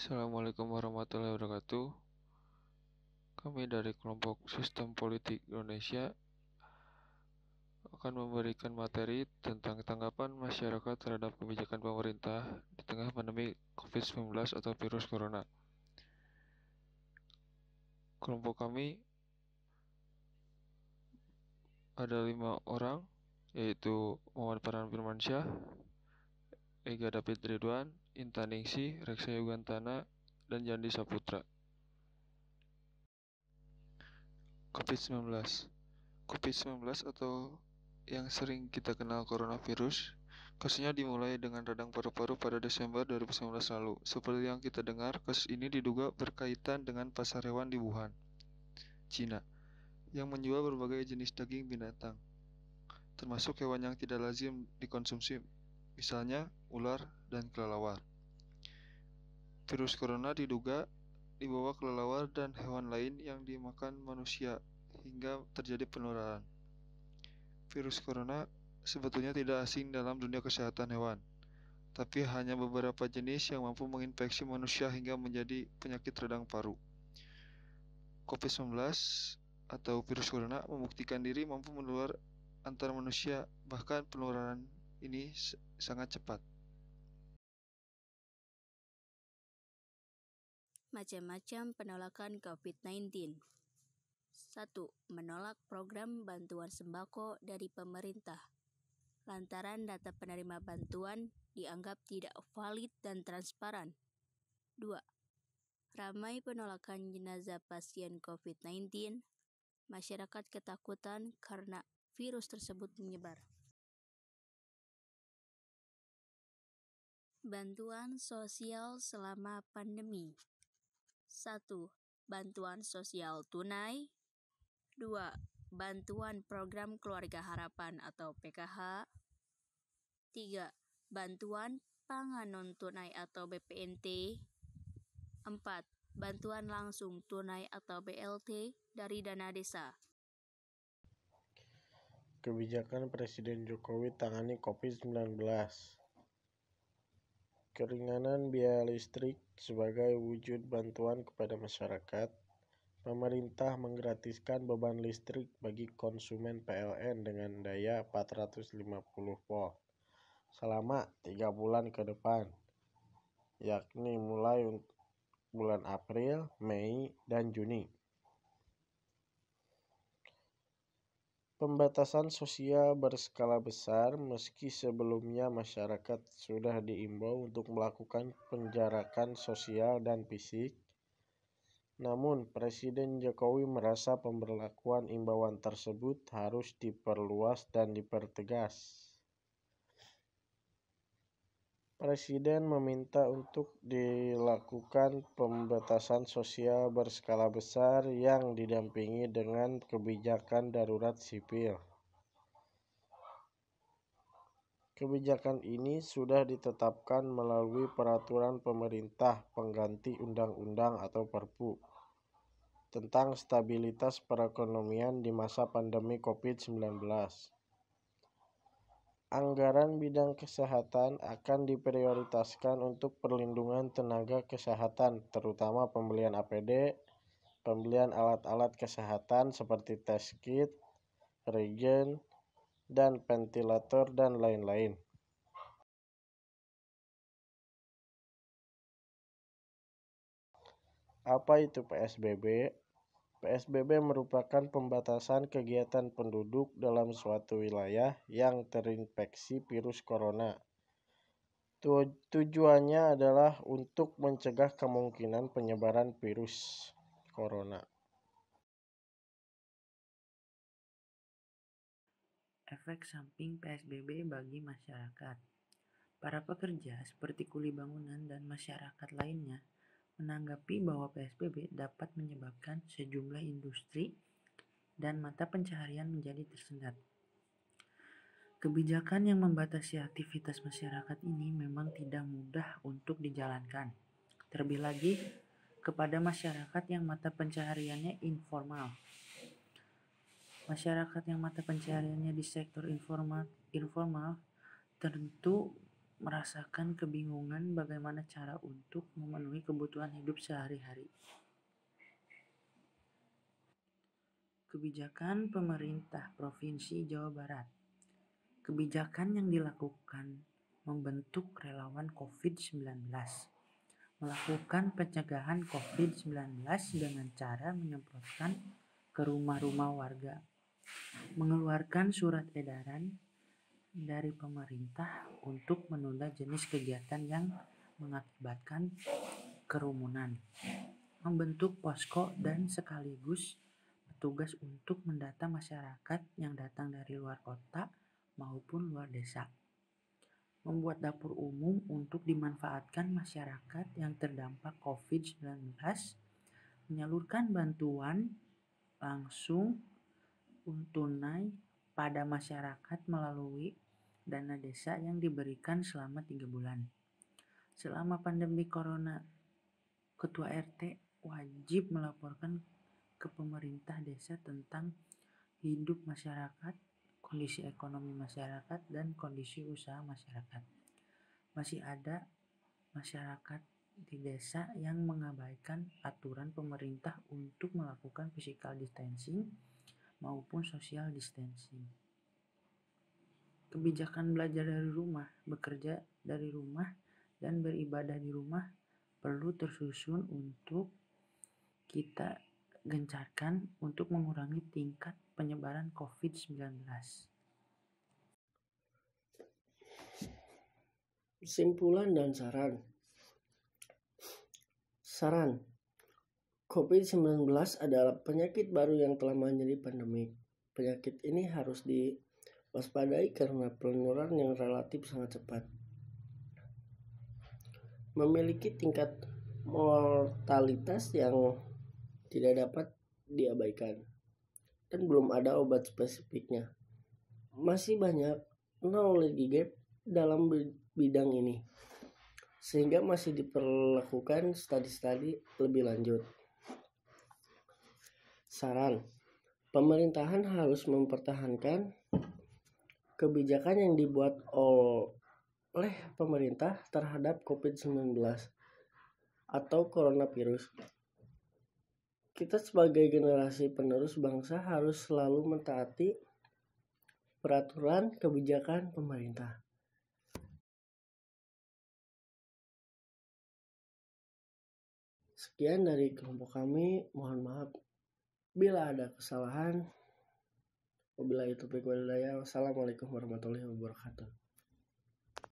Assalamualaikum warahmatullahi wabarakatuh. Kami dari kelompok Sistem Politik Indonesia akan memberikan materi tentang tanggapan masyarakat terhadap kebijakan pemerintah di tengah pandemi COVID-19 atau virus corona. Kelompok kami ada lima orang, yaitu Muhammad Farhan Firmansyah, Ega David Ridwan, si Reksa Yugantana, dan Jandi Saputra. COVID-19 COVID-19 atau yang sering kita kenal coronavirus Kasusnya dimulai dengan radang paru-paru pada Desember 2019 lalu. Seperti yang kita dengar, kasus ini diduga berkaitan dengan pasar hewan di Wuhan, Cina, yang menjual berbagai jenis daging binatang, termasuk hewan yang tidak lazim dikonsumsi, misalnya ular dan kelelawar. Virus corona diduga dibawa kelelawar dan hewan lain yang dimakan manusia hingga terjadi penularan. Virus corona sebetulnya tidak asing dalam dunia kesehatan hewan, tapi hanya beberapa jenis yang mampu menginfeksi manusia hingga menjadi penyakit radang paru. COVID-19 atau virus corona membuktikan diri mampu menular antar manusia, bahkan penularan ini sangat cepat. macam-macam penolakan COVID-19. 1. Menolak program bantuan sembako dari pemerintah lantaran data penerima bantuan dianggap tidak valid dan transparan. 2. Ramai penolakan jenazah pasien COVID-19, masyarakat ketakutan karena virus tersebut menyebar. Bantuan sosial selama pandemi 1. Bantuan sosial tunai 2. Bantuan Program Keluarga Harapan atau PKH 3. Bantuan Pangan Non Tunai atau BPNT 4. Bantuan Langsung Tunai atau BLT dari dana desa Kebijakan Presiden Jokowi tangani COVID-19 Keringanan biaya listrik sebagai wujud bantuan kepada masyarakat, pemerintah menggratiskan beban listrik bagi konsumen PLN dengan daya 450 volt selama 3 bulan ke depan, yakni mulai bulan April, Mei, dan Juni. Pembatasan sosial berskala besar meski sebelumnya masyarakat sudah diimbau untuk melakukan penjarakan sosial dan fisik, namun Presiden Jokowi merasa pemberlakuan imbauan tersebut harus diperluas dan dipertegas. Presiden meminta untuk dilakukan pembatasan sosial berskala besar yang didampingi dengan kebijakan darurat sipil. Kebijakan ini sudah ditetapkan melalui peraturan pemerintah pengganti undang-undang atau Perpu tentang stabilitas perekonomian di masa pandemi COVID-19 anggaran bidang kesehatan akan diprioritaskan untuk perlindungan tenaga kesehatan, terutama pembelian APD, pembelian alat-alat kesehatan seperti test kit, regen, dan ventilator, dan lain-lain. Apa itu PSBB? PSBB merupakan pembatasan kegiatan penduduk dalam suatu wilayah yang terinfeksi virus corona. Tujuannya adalah untuk mencegah kemungkinan penyebaran virus corona. Efek samping PSBB bagi masyarakat. Para pekerja seperti kuli bangunan dan masyarakat lainnya menanggapi bahwa PSBB dapat menyebabkan sejumlah industri dan mata pencaharian menjadi tersendat. Kebijakan yang membatasi aktivitas masyarakat ini memang tidak mudah untuk dijalankan, terlebih lagi kepada masyarakat yang mata pencahariannya informal. Masyarakat yang mata pencahariannya di sektor informal, informal tentu merasakan kebingungan bagaimana cara untuk memenuhi kebutuhan hidup sehari-hari. Kebijakan pemerintah Provinsi Jawa Barat. Kebijakan yang dilakukan membentuk relawan COVID-19. Melakukan pencegahan COVID-19 dengan cara menyemprotkan ke rumah-rumah warga. Mengeluarkan surat edaran dari pemerintah untuk menunda jenis kegiatan yang mengakibatkan kerumunan, membentuk posko dan sekaligus petugas untuk mendata masyarakat yang datang dari luar kota maupun luar desa. Membuat dapur umum untuk dimanfaatkan masyarakat yang terdampak COVID-19, menyalurkan bantuan langsung tunai kepada masyarakat melalui dana desa yang diberikan selama tiga bulan. Selama pandemi corona, ketua RT wajib melaporkan ke pemerintah desa tentang hidup masyarakat, kondisi ekonomi masyarakat, dan kondisi usaha masyarakat. Masih ada masyarakat di desa yang mengabaikan aturan pemerintah untuk melakukan physical distancing, maupun social distancing. Kebijakan belajar dari rumah, bekerja dari rumah, dan beribadah di rumah perlu tersusun untuk kita gencarkan untuk mengurangi tingkat penyebaran COVID-19. Kesimpulan dan saran. Saran, COVID-19 adalah penyakit baru yang telah menjadi pandemi. Penyakit ini harus diwaspadai karena penularan yang relatif sangat cepat. Memiliki tingkat mortalitas yang tidak dapat diabaikan. Dan belum ada obat spesifiknya. Masih banyak knowledge gap dalam bidang ini. Sehingga masih diperlakukan studi-studi lebih lanjut. Saran: Pemerintahan harus mempertahankan kebijakan yang dibuat oleh pemerintah terhadap COVID-19 atau coronavirus. Kita sebagai generasi penerus bangsa harus selalu mentaati peraturan kebijakan pemerintah. Sekian dari kelompok kami, mohon maaf Bila ada kesalahan, itu taufiq walhidayah. Wassalamualaikum warahmatullahi wabarakatuh.